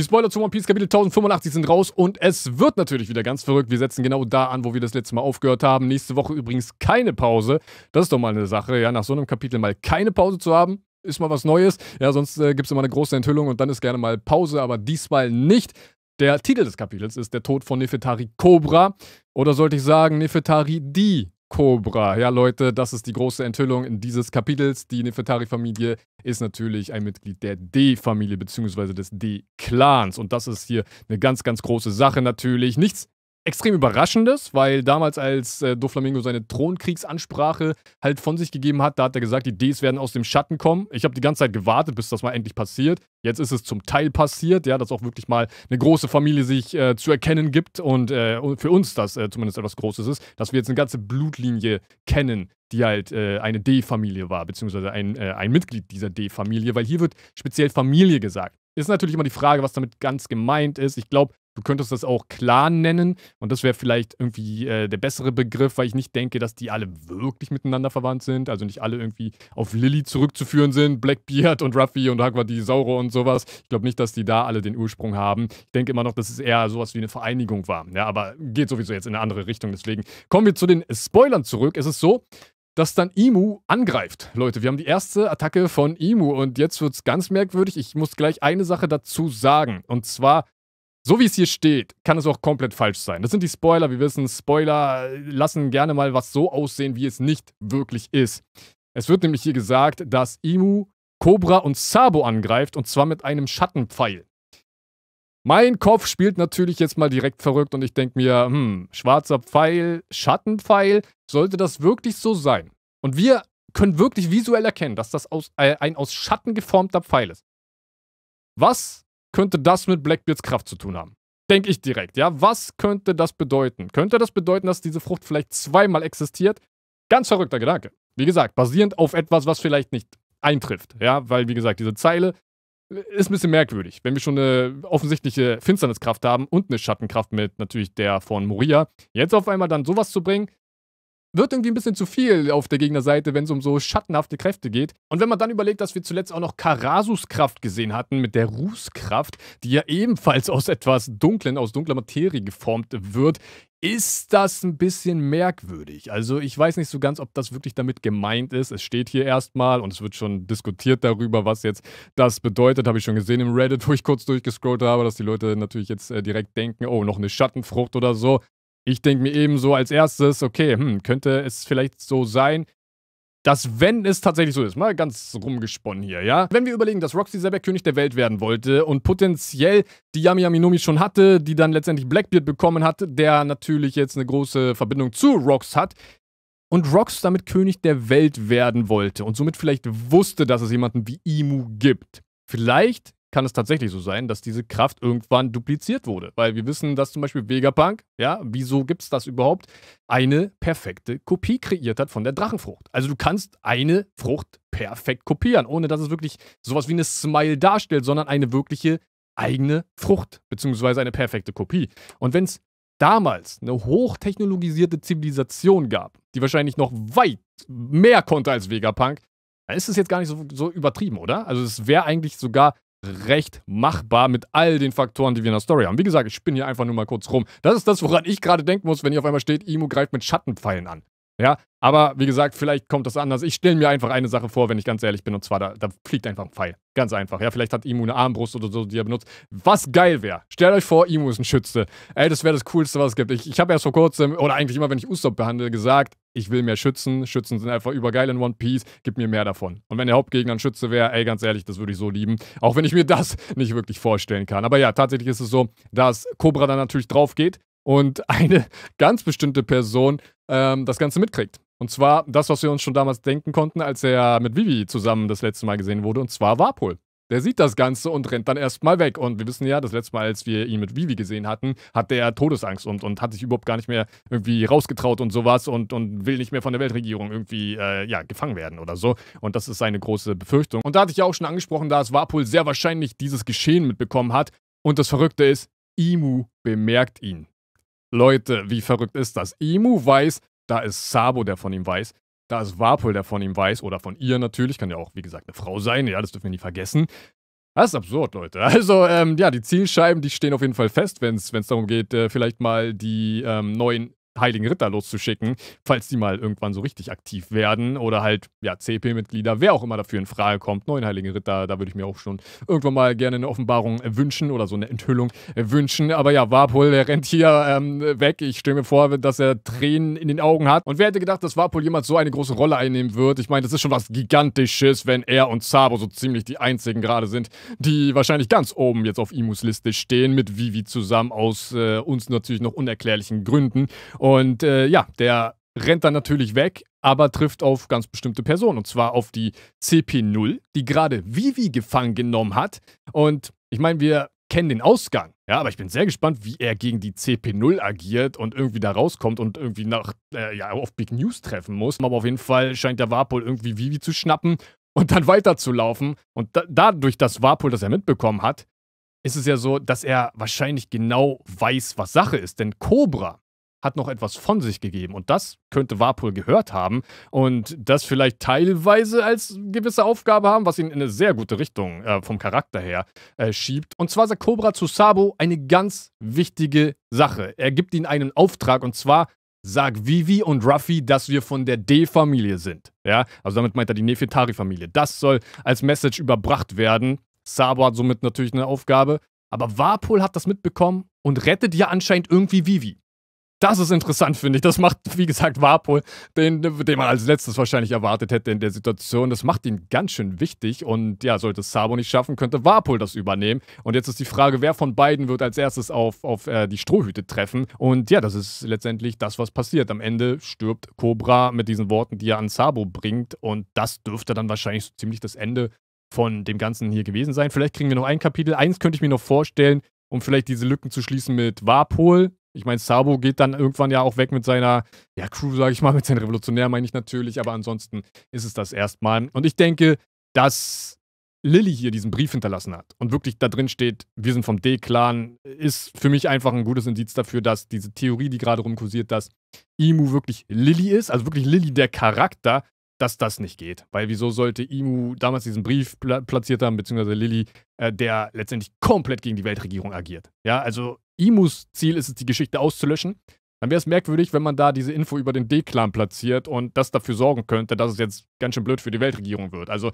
Die Spoiler zu One Piece Kapitel 1085 sind raus und es wird natürlich wieder ganz verrückt. Wir setzen genau da an, wo wir das letzte Mal aufgehört haben. Nächste Woche übrigens keine Pause. Das ist doch mal eine Sache, ja, nach so einem Kapitel mal keine Pause zu haben. Ist mal was Neues. Ja, sonst äh, gibt es immer eine große Enthüllung und dann ist gerne mal Pause, aber diesmal nicht. Der Titel des Kapitels ist Der Tod von Nefetari Cobra. Oder sollte ich sagen, Nefetari die Cobra. Ja, Leute, das ist die große Enthüllung dieses Kapitels. Die Nefertari-Familie ist natürlich ein Mitglied der D-Familie bzw. des D-Clans. Und das ist hier eine ganz, ganz große Sache natürlich. Nichts extrem Überraschendes, weil damals, als äh, Doflamingo seine Thronkriegsansprache halt von sich gegeben hat, da hat er gesagt, die Ds werden aus dem Schatten kommen. Ich habe die ganze Zeit gewartet, bis das mal endlich passiert. Jetzt ist es zum Teil passiert, ja, dass auch wirklich mal eine große Familie sich äh, zu erkennen gibt und äh, für uns das äh, zumindest etwas Großes ist, dass wir jetzt eine ganze Blutlinie kennen, die halt äh, eine D-Familie war, beziehungsweise ein, äh, ein Mitglied dieser D-Familie, weil hier wird speziell Familie gesagt. Ist natürlich immer die Frage, was damit ganz gemeint ist. Ich glaube, Du könntest das auch Clan nennen und das wäre vielleicht irgendwie äh, der bessere Begriff, weil ich nicht denke, dass die alle wirklich miteinander verwandt sind. Also nicht alle irgendwie auf Lilly zurückzuführen sind, Blackbeard und Ruffy und Hagwadi Sauro und sowas. Ich glaube nicht, dass die da alle den Ursprung haben. Ich denke immer noch, dass es eher sowas wie eine Vereinigung war. Ja, aber geht sowieso jetzt in eine andere Richtung. Deswegen kommen wir zu den Spoilern zurück. Es ist so, dass dann Imu angreift. Leute, wir haben die erste Attacke von Imu und jetzt wird es ganz merkwürdig. Ich muss gleich eine Sache dazu sagen. Und zwar so wie es hier steht, kann es auch komplett falsch sein. Das sind die Spoiler, wir wissen, Spoiler lassen gerne mal was so aussehen, wie es nicht wirklich ist. Es wird nämlich hier gesagt, dass Imu Cobra und Sabo angreift und zwar mit einem Schattenpfeil. Mein Kopf spielt natürlich jetzt mal direkt verrückt und ich denke mir, hm, schwarzer Pfeil, Schattenpfeil, sollte das wirklich so sein? Und wir können wirklich visuell erkennen, dass das aus, äh, ein aus Schatten geformter Pfeil ist. Was könnte das mit Blackbeards Kraft zu tun haben? Denke ich direkt, ja. Was könnte das bedeuten? Könnte das bedeuten, dass diese Frucht vielleicht zweimal existiert? Ganz verrückter Gedanke. Wie gesagt, basierend auf etwas, was vielleicht nicht eintrifft, ja. Weil, wie gesagt, diese Zeile ist ein bisschen merkwürdig. Wenn wir schon eine offensichtliche Finsterniskraft haben und eine Schattenkraft mit natürlich der von Moria, jetzt auf einmal dann sowas zu bringen, wird irgendwie ein bisschen zu viel auf der Gegnerseite, wenn es um so schattenhafte Kräfte geht. Und wenn man dann überlegt, dass wir zuletzt auch noch Karasus Kraft gesehen hatten mit der Rußkraft, die ja ebenfalls aus etwas dunklen, aus dunkler Materie geformt wird, ist das ein bisschen merkwürdig. Also ich weiß nicht so ganz, ob das wirklich damit gemeint ist. Es steht hier erstmal und es wird schon diskutiert darüber, was jetzt das bedeutet. Habe ich schon gesehen im Reddit, wo ich kurz durchgescrollt habe, dass die Leute natürlich jetzt äh, direkt denken, oh, noch eine Schattenfrucht oder so. Ich denke mir eben so als erstes, okay, hm, könnte es vielleicht so sein, dass wenn es tatsächlich so ist, mal ganz rumgesponnen hier, ja? Wenn wir überlegen, dass Roxy selber König der Welt werden wollte und potenziell die Yami Yami Nomi schon hatte, die dann letztendlich Blackbeard bekommen hat, der natürlich jetzt eine große Verbindung zu Rox hat, und Rox damit König der Welt werden wollte und somit vielleicht wusste, dass es jemanden wie Imu gibt. Vielleicht kann es tatsächlich so sein, dass diese Kraft irgendwann dupliziert wurde. Weil wir wissen, dass zum Beispiel Vegapunk, ja, wieso gibt es das überhaupt, eine perfekte Kopie kreiert hat von der Drachenfrucht. Also du kannst eine Frucht perfekt kopieren, ohne dass es wirklich sowas wie eine Smile darstellt, sondern eine wirkliche eigene Frucht, beziehungsweise eine perfekte Kopie. Und wenn es damals eine hochtechnologisierte Zivilisation gab, die wahrscheinlich noch weit mehr konnte als Vegapunk, dann ist es jetzt gar nicht so, so übertrieben, oder? Also es wäre eigentlich sogar recht machbar mit all den Faktoren, die wir in der Story haben. Wie gesagt, ich spinne hier einfach nur mal kurz rum. Das ist das, woran ich gerade denken muss, wenn hier auf einmal steht, Imo greift mit Schattenpfeilen an. Ja, aber wie gesagt, vielleicht kommt das anders. Ich stelle mir einfach eine Sache vor, wenn ich ganz ehrlich bin, und zwar, da, da fliegt einfach ein Pfeil. Ganz einfach. Ja, vielleicht hat Imu eine Armbrust oder so, die er benutzt. Was geil wäre. Stellt euch vor, Imu ist ein Schütze. Ey, das wäre das Coolste, was es gibt. Ich, ich habe erst vor kurzem, oder eigentlich immer, wenn ich Usopp behandle, gesagt, ich will mehr Schützen. Schützen sind einfach übergeil in One Piece. Gib mir mehr davon. Und wenn der Hauptgegner ein Schütze wäre, ey, ganz ehrlich, das würde ich so lieben. Auch wenn ich mir das nicht wirklich vorstellen kann. Aber ja, tatsächlich ist es so, dass Cobra dann natürlich drauf geht und eine ganz bestimmte Person ähm, das Ganze mitkriegt. Und zwar das, was wir uns schon damals denken konnten, als er mit Vivi zusammen das letzte Mal gesehen wurde, und zwar Warpol. Der sieht das Ganze und rennt dann erstmal weg. Und wir wissen ja, das letzte Mal, als wir ihn mit Vivi gesehen hatten, hatte er Todesangst und, und hat sich überhaupt gar nicht mehr irgendwie rausgetraut und sowas und, und will nicht mehr von der Weltregierung irgendwie äh, ja, gefangen werden oder so. Und das ist seine große Befürchtung. Und da hatte ich ja auch schon angesprochen, da es Warpol sehr wahrscheinlich dieses Geschehen mitbekommen hat. Und das Verrückte ist, Imu bemerkt ihn. Leute, wie verrückt ist das? Imu weiß, da ist Sabo, der von ihm weiß. Da es Warpol, der von ihm weiß, oder von ihr natürlich, kann ja auch, wie gesagt, eine Frau sein, ja, das dürfen wir nie vergessen. Das ist absurd, Leute. Also, ähm, ja, die Zielscheiben, die stehen auf jeden Fall fest, wenn es darum geht, äh, vielleicht mal die ähm, neuen Heiligen Ritter loszuschicken, falls die mal irgendwann so richtig aktiv werden oder halt, ja, CP-Mitglieder, wer auch immer dafür in Frage kommt, neuen Heiligen Ritter, da würde ich mir auch schon irgendwann mal gerne eine Offenbarung äh, wünschen oder so eine Enthüllung äh, wünschen. Aber ja, Warpol, der rennt hier ähm, weg. Ich stelle mir vor, dass er Tränen in den Augen hat. Und wer hätte gedacht, dass Warpol jemals so eine große Rolle einnehmen wird? Ich meine, das ist schon was Gigantisches, wenn er und Sabo so ziemlich die einzigen gerade sind, die wahrscheinlich ganz oben jetzt auf Imus Liste stehen, mit Vivi zusammen aus äh, uns natürlich noch unerklärlichen Gründen. Und und äh, ja, der rennt dann natürlich weg, aber trifft auf ganz bestimmte Personen. Und zwar auf die CP0, die gerade Vivi gefangen genommen hat. Und ich meine, wir kennen den Ausgang. Ja, aber ich bin sehr gespannt, wie er gegen die CP0 agiert und irgendwie da rauskommt und irgendwie nach, äh, ja, auf Big News treffen muss. Aber auf jeden Fall scheint der Warpol irgendwie Vivi zu schnappen und dann weiterzulaufen. Und da, dadurch, dass Warpol das er mitbekommen hat, ist es ja so, dass er wahrscheinlich genau weiß, was Sache ist. Denn Cobra hat noch etwas von sich gegeben. Und das könnte Warpol gehört haben und das vielleicht teilweise als gewisse Aufgabe haben, was ihn in eine sehr gute Richtung äh, vom Charakter her äh, schiebt. Und zwar sagt Cobra zu Sabo eine ganz wichtige Sache. Er gibt ihnen einen Auftrag und zwar sag Vivi und Ruffy, dass wir von der D-Familie sind. Ja, also damit meint er die Nefetari-Familie. Das soll als Message überbracht werden. Sabo hat somit natürlich eine Aufgabe. Aber Warpol hat das mitbekommen und rettet ja anscheinend irgendwie Vivi. Das ist interessant, finde ich. Das macht, wie gesagt, Warpol, den, den man als letztes wahrscheinlich erwartet hätte in der Situation. Das macht ihn ganz schön wichtig. Und ja, sollte Sabo nicht schaffen, könnte Warpol das übernehmen. Und jetzt ist die Frage, wer von beiden wird als erstes auf, auf äh, die Strohhüte treffen. Und ja, das ist letztendlich das, was passiert. Am Ende stirbt Cobra mit diesen Worten, die er an Sabo bringt. Und das dürfte dann wahrscheinlich so ziemlich das Ende von dem Ganzen hier gewesen sein. Vielleicht kriegen wir noch ein Kapitel. Eins könnte ich mir noch vorstellen, um vielleicht diese Lücken zu schließen mit Warpol, ich meine, Sabo geht dann irgendwann ja auch weg mit seiner, ja, Crew, sage ich mal, mit seinen Revolutionären meine ich natürlich, aber ansonsten ist es das erstmal. Und ich denke, dass Lilly hier diesen Brief hinterlassen hat und wirklich da drin steht, wir sind vom D-Clan, ist für mich einfach ein gutes Indiz dafür, dass diese Theorie, die gerade rumkursiert, dass Imu wirklich Lilly ist, also wirklich Lilly der Charakter, dass das nicht geht. Weil wieso sollte Imu damals diesen Brief pla platziert haben, beziehungsweise Lilly, äh, der letztendlich komplett gegen die Weltregierung agiert. Ja, also Imus Ziel ist es, die Geschichte auszulöschen, dann wäre es merkwürdig, wenn man da diese Info über den D-Clan platziert und das dafür sorgen könnte, dass es jetzt ganz schön blöd für die Weltregierung wird. Also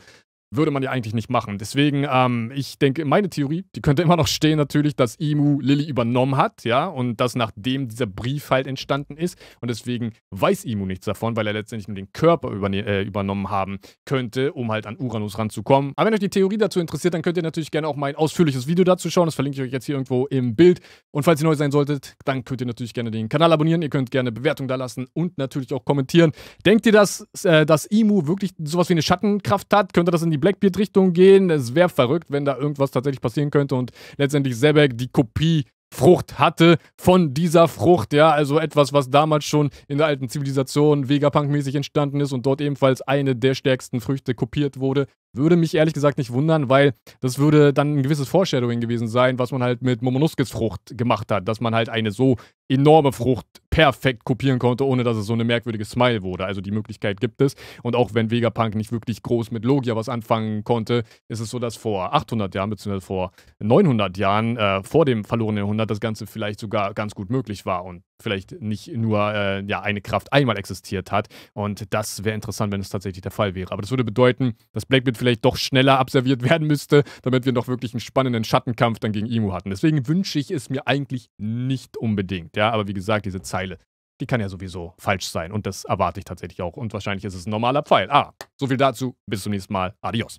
würde man ja eigentlich nicht machen. Deswegen, ähm, ich denke, meine Theorie, die könnte immer noch stehen natürlich, dass Imu Lilly übernommen hat, ja, und dass nachdem dieser Brief halt entstanden ist und deswegen weiß Imu nichts davon, weil er letztendlich nur den Körper äh, übernommen haben könnte, um halt an Uranus ranzukommen. Aber wenn euch die Theorie dazu interessiert, dann könnt ihr natürlich gerne auch mein ausführliches Video dazu schauen, das verlinke ich euch jetzt hier irgendwo im Bild. Und falls ihr neu sein solltet, dann könnt ihr natürlich gerne den Kanal abonnieren, ihr könnt gerne Bewertung da lassen und natürlich auch kommentieren. Denkt ihr, dass, äh, dass Imu wirklich sowas wie eine Schattenkraft hat? Könnt ihr das in die die Blackbeard-Richtung gehen. Es wäre verrückt, wenn da irgendwas tatsächlich passieren könnte und letztendlich Sebek die Kopie Frucht hatte von dieser Frucht, ja, also etwas, was damals schon in der alten Zivilisation Vegapunk-mäßig entstanden ist und dort ebenfalls eine der stärksten Früchte kopiert wurde, würde mich ehrlich gesagt nicht wundern, weil das würde dann ein gewisses Foreshadowing gewesen sein, was man halt mit Momonoskes Frucht gemacht hat, dass man halt eine so enorme Frucht perfekt kopieren konnte, ohne dass es so eine merkwürdige Smile wurde. Also die Möglichkeit gibt es. Und auch wenn Vegapunk nicht wirklich groß mit Logia was anfangen konnte, ist es so, dass vor 800 Jahren beziehungsweise vor 900 Jahren, äh, vor dem verlorenen Jahrhundert, das Ganze vielleicht sogar ganz gut möglich war. Und vielleicht nicht nur äh, ja, eine Kraft einmal existiert hat. Und das wäre interessant, wenn es tatsächlich der Fall wäre. Aber das würde bedeuten, dass Blackbeard vielleicht doch schneller abserviert werden müsste, damit wir noch wirklich einen spannenden Schattenkampf dann gegen Imu hatten. Deswegen wünsche ich es mir eigentlich nicht unbedingt. Ja, aber wie gesagt, diese Zeile, die kann ja sowieso falsch sein. Und das erwarte ich tatsächlich auch. Und wahrscheinlich ist es ein normaler Pfeil. Ah, so viel dazu. Bis zum nächsten Mal. Adios.